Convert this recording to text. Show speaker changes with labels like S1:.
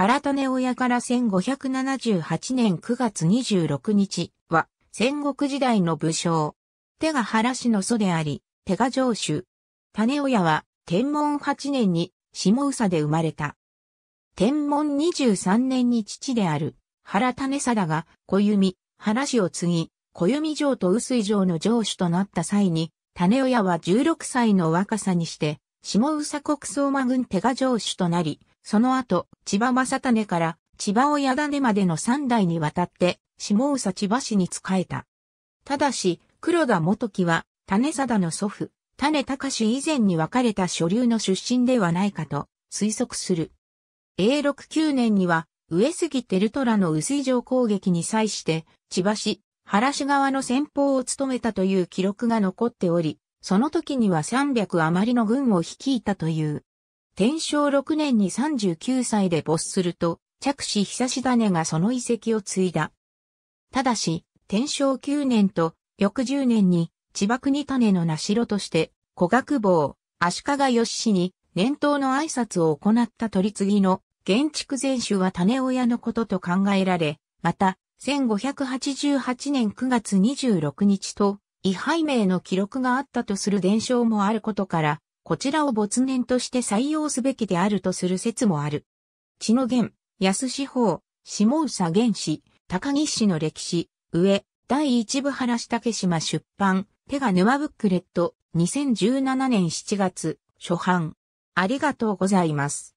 S1: 原種親から1578年9月26日は戦国時代の武将。手が原氏の祖であり、手が城主。種親は天文8年に下佐で生まれた。天文23年に父である原種貞が小弓、原氏を継ぎ、小弓城と薄井城の城主となった際に、種親は16歳の若さにして、下佐国相馬軍手が城主となり、その後、千葉正種から千葉親種までの三代にわたって、下佐千葉市に仕えた。ただし、黒田元樹は、種貞の祖父、種隆氏以前に分かれた所流の出身ではないかと推測する。永禄9年には、上杉テルトラの薄井城攻撃に際して、千葉市、原市側の先方を務めたという記録が残っており、その時には300余りの軍を率いたという。天正6年に39歳で没すると、着手久し種がその遺跡を継いだ。ただし、天正9年と翌10年に、千葉国種の名城として、古学坊、足利義氏に、年頭の挨拶を行った取り次ぎの、現築前種は種親のことと考えられ、また、1588年9月26日と、位牌名の記録があったとする伝承もあることから、こちらを没年として採用すべきであるとする説もある。血の源、安志法、下総原氏、高木氏の歴史、上、第一部原下竹島出版、手が沼ブックレット、2017年7月、初版。ありがとうございます。